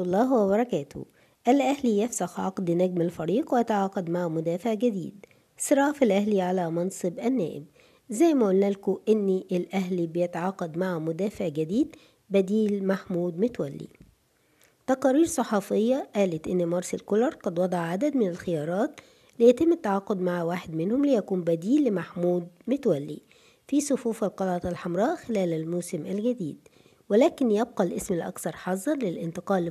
الله وبركاته الأهلي يفسخ عقد نجم الفريق ويتعاقد مع مدافع جديد صراع في الأهلي على منصب النائب زي ما قلنا لكم إن الأهلي بيتعاقد مع مدافع جديد بديل محمود متولي تقارير صحفية قالت إن مارسيل كولر قد وضع عدد من الخيارات ليتم التعاقد مع واحد منهم ليكون بديل لمحمود متولي في صفوف القلعة الحمراء خلال الموسم الجديد ولكن يبقى الاسم الأكثر حظا للانتقال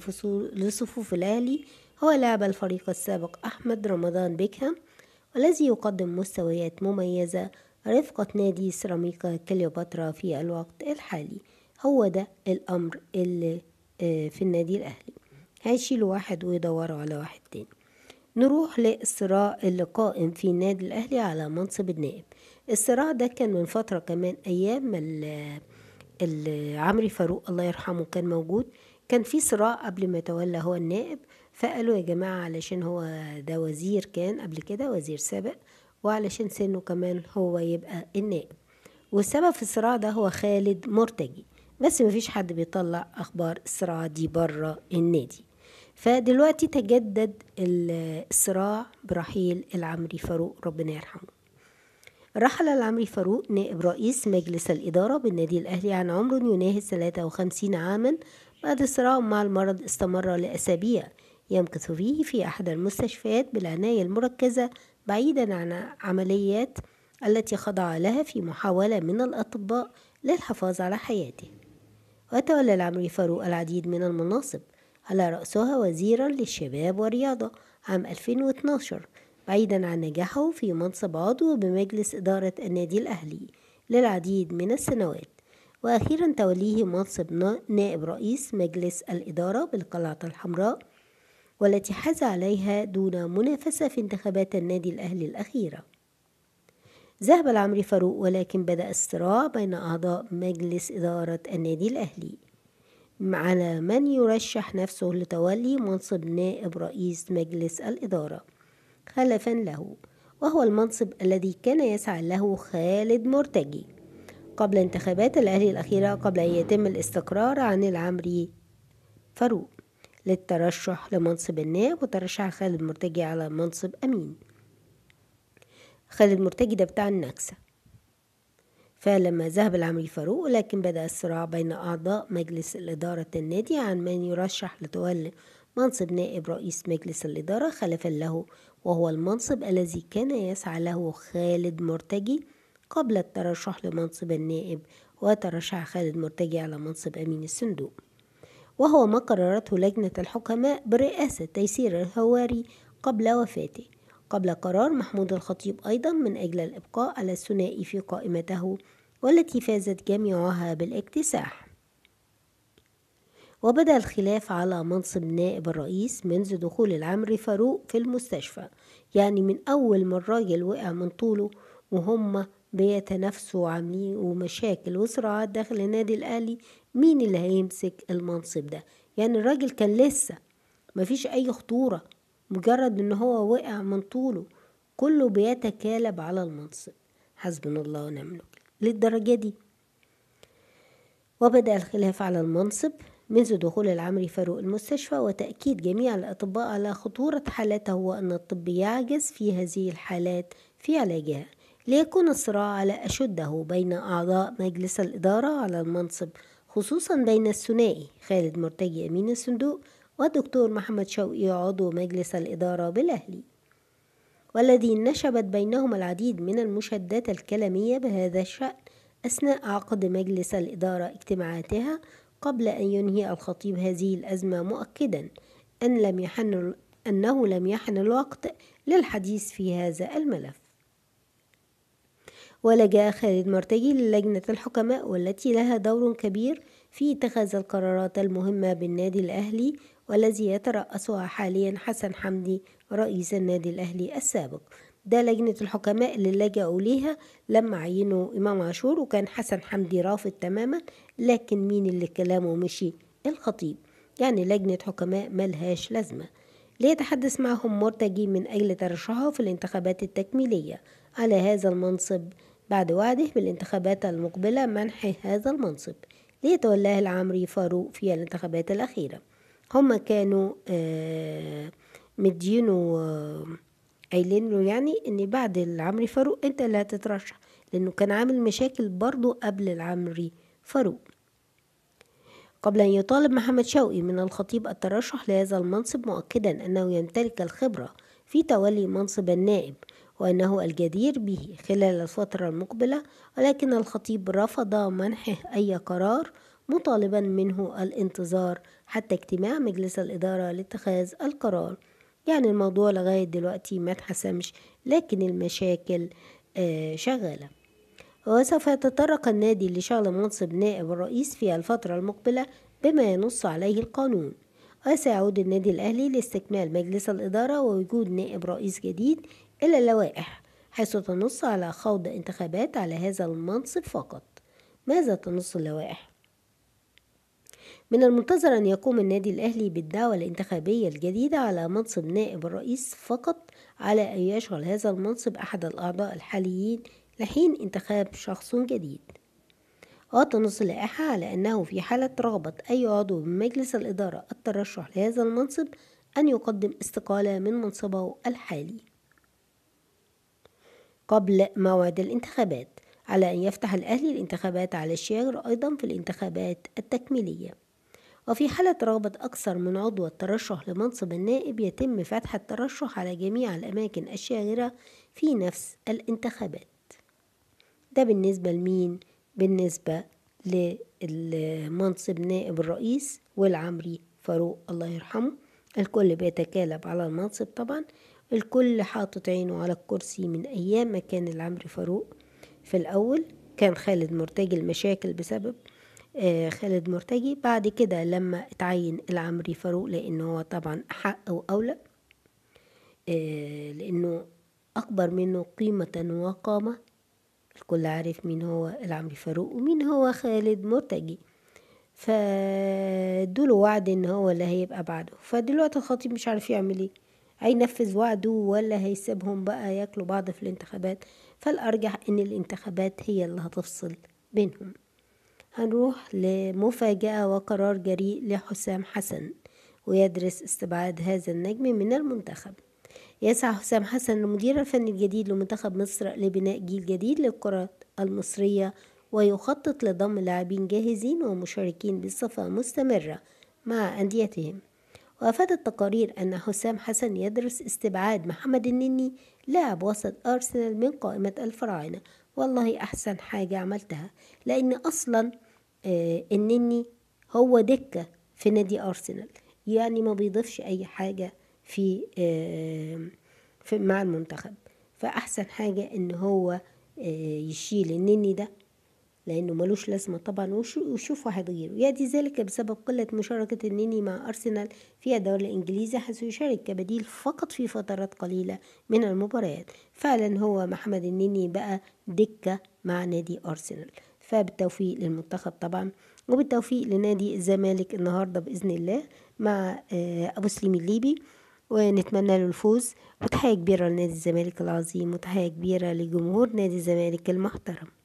لصفوف الأهلي هو لاعب الفريق السابق أحمد رمضان بيكهام والذي يقدم مستويات مميزة رفقة نادي سيراميكا كليوباترا في الوقت الحالي هو ده الأمر اللي آه، في النادي الأهلي هيشيلوا واحد ويدوروا على واحد تاني نروح للصراع اللي قائم في النادي الأهلي على منصب النائب الصراع ده كان من فترة كمان أيام عمري فاروق الله يرحمه كان موجود كان في صراع قبل ما يتولى هو النائب فقالوا يا جماعة علشان هو ده وزير كان قبل كده وزير سابق وعلشان سنه كمان هو يبقى النائب والسبب في الصراع ده هو خالد مرتجي بس مفيش حد بيطلع أخبار الصراع دي بره النادي فدلوقتي تجدد الصراع برحيل العمري فاروق ربنا يرحمه رحل العمري فاروق نائب رئيس مجلس الإدارة بالنادي الأهلي عن عمر يناهز 53 عاما بعد صراع مع المرض استمر لأسابيع يمكث فيه في أحد المستشفيات بالعناية المركزة بعيدا عن عمليات التي خضع لها في محاولة من الأطباء للحفاظ على حياته وتولى العمري فاروق العديد من المناصب على رأسها وزيرا للشباب والرياضة عام 2012 بعيدا عن نجاحه في منصب عضو بمجلس إدارة النادي الأهلي للعديد من السنوات وأخيرا توليه منصب نائب رئيس مجلس الإدارة بالقلعة الحمراء والتي حاز عليها دون منافسة في انتخابات النادي الأهلي الأخيرة ذهب العمري فاروق ولكن بدأ الصراع بين أعضاء مجلس إدارة النادي الأهلي على من يرشح نفسه لتولي منصب نائب رئيس مجلس الإدارة خلفا له وهو المنصب الذي كان يسعى له خالد مرتجي قبل انتخابات الأهلي الأخيرة قبل أن يتم الاستقرار عن العمري فاروق للترشح لمنصب النائب وترشح خالد مرتجي على منصب أمين خالد مرتجي ده بتاع النكسة فلما ذهب العمري فاروق لكن بدأ الصراع بين أعضاء مجلس الإدارة النادي عن من يرشح لتولي منصب نائب رئيس مجلس الإدارة خلفا له وهو المنصب الذي كان يسعى له خالد مرتجي قبل الترشح لمنصب النائب وترشح خالد مرتجي على منصب أمين الصندوق وهو ما قررته لجنة الحكماء برئاسة تيسير الهواري قبل وفاته قبل قرار محمود الخطيب أيضا من أجل الإبقاء على الثنائي في قائمته والتي فازت جميعها بالاكتساح وبدا الخلاف على منصب نائب الرئيس منذ دخول العمري فاروق في المستشفى يعني من أول ما الراجل وقع من طوله وهم بيتنافسوا وعاملين ومشاكل وصراعات داخل النادي الأهلي مين اللي هيمسك المنصب ده يعني الراجل كان لسه مفيش أي خطورة مجرد إن هو وقع من طوله كله بيتكالب على المنصب حسبنا الله ونعم الوكيل للدرجة دي وبدأ الخلاف على المنصب منذ دخول العمري فاروق المستشفى وتأكيد جميع الأطباء على خطورة حالته وأن الطب يعجز في هذه الحالات في علاجها ليكون الصراع على أشده بين أعضاء مجلس الإدارة على المنصب خصوصا بين الثنائي خالد مرتجي أمين الصندوق والدكتور محمد شوقي عضو مجلس الإدارة بالأهلي والذي نشبت بينهم العديد من المشادات الكلامية بهذا الشأن أثناء عقد مجلس الإدارة اجتماعاتها قبل أن ينهي الخطيب هذه الأزمة مؤكدا أن لم يحن أنه لم يحن الوقت للحديث في هذا الملف ولجأ خالد مرتجي للجنة الحكماء والتي لها دور كبير في اتخاذ القرارات المهمة بالنادي الأهلي والذي يترأسها حاليا حسن حمدي رئيس النادي الأهلي السابق ده لجنة الحكماء اللي لجأوا ليها لما عينوا إمام عاشور وكان حسن حمدي رافض تماما لكن مين اللي كلامه مشي الخطيب يعني لجنة حكماء ملهاش لازمة ليتحدث معهم مرتجي من أجل ترشحه في الانتخابات التكميلية على هذا المنصب بعد وعده بالانتخابات المقبلة منح هذا المنصب ليتولاه العمري فاروق في الانتخابات الأخيرة هما كانوا آه مدينه آه قايلين له يعني ان بعد العمري فاروق انت اللي هتترشح لانه كان عامل مشاكل برضه قبل العمري فاروق قبل أن يطالب محمد شوقي من الخطيب الترشح لهذا المنصب مؤكدا أنه يمتلك الخبرة في تولي منصب النائب وأنه الجدير به خلال الفترة المقبلة ولكن الخطيب رفض منحه أي قرار مطالبا منه الانتظار حتى اجتماع مجلس الإدارة لاتخاذ القرار يعني الموضوع لغاية دلوقتي ما اتحسمش لكن المشاكل آه، شغالة وسوف يتطرق النادي لشغل منصب نائب الرئيس في الفترة المقبلة بما ينص عليه القانون وسيعود النادي الأهلي لاستكمال مجلس الإدارة ووجود نائب رئيس جديد إلى اللوائح حيث تنص على خوض انتخابات على هذا المنصب فقط ماذا تنص اللوائح؟ من المنتظر أن يقوم النادي الأهلي بالدعوة الانتخابية الجديدة على منصب نائب الرئيس فقط على أن يشغل هذا المنصب أحد الأعضاء الحاليين لحين انتخاب شخص جديد وتنص اللائحة على أنه في حالة رغبة أي عضو من مجلس الإدارة الترشح لهذا المنصب أن يقدم استقالة من منصبه الحالي قبل موعد الانتخابات على أن يفتح الأهلي الانتخابات على الشاغر أيضا في الانتخابات التكميلية وفي حالة رغبة أكثر من عضو الترشح لمنصب النائب يتم فتح الترشح على جميع الأماكن الشاغرة في نفس الانتخابات ده بالنسبة لمين؟ بالنسبة للمنصب نائب الرئيس والعمري فاروق الله يرحمه الكل بيتكالب على المنصب طبعا الكل حاطط عينه على الكرسي من أيام ما كان العمري فاروق في الأول كان خالد مرتجي المشاكل بسبب آه، خالد مرتجي بعد كده لما اتعين العمري فاروق لانه هو طبعا حق واولى آه، لانه اكبر منه قيمة وقامة الكل عارف مين هو العمري فاروق ومين هو خالد مرتجي فادوله وعد ان هو اللي هيبقى بعده فدلوقتي الخطيب مش عارف يعمل ايه هينفذ وعده ولا هيسيبهم بقى ياكلوا بعض في الانتخابات فالارجح ان الانتخابات هي اللي هتفصل بينهم هنروح لمفاجأة وقرار جريء لحسام حسن ويدرس استبعاد هذا النجم من المنتخب يسعى حسام حسن المدير الفني الجديد لمنتخب مصر لبناء جيل جديد للكرة المصرية ويخطط لضم لاعبين جاهزين ومشاركين بصفة مستمرة مع أنديتهم وأفادت تقارير أن حسام حسن يدرس استبعاد محمد النني لاعب وسط أرسنال من قائمة الفراعنة والله أحسن حاجة عملتها لأن أصلا النني آه، هو دكة في نادي ارسنال يعني ما بيضيفش اي حاجة في, آه، في مع المنتخب فاحسن حاجة ان هو آه، يشيل النني ده لانه ملوش لازمه طبعا وشوفوا هتغيره ياتي ذلك بسبب قله مشاركه النني مع ارسنال في الدوري الانجليزي حيث يشارك كبديل فقط في فترات قليله من المباريات فعلا هو محمد النني بقى دكه مع نادي ارسنال فبالتوفيق للمنتخب طبعا وبالتوفيق لنادي الزمالك النهاردة بإذن الله مع آه، أبو سليم الليبي ونتمنى له الفوز وتحية كبيرة لنادي الزمالك العظيم وتحية كبيرة لجمهور نادي الزمالك المحترم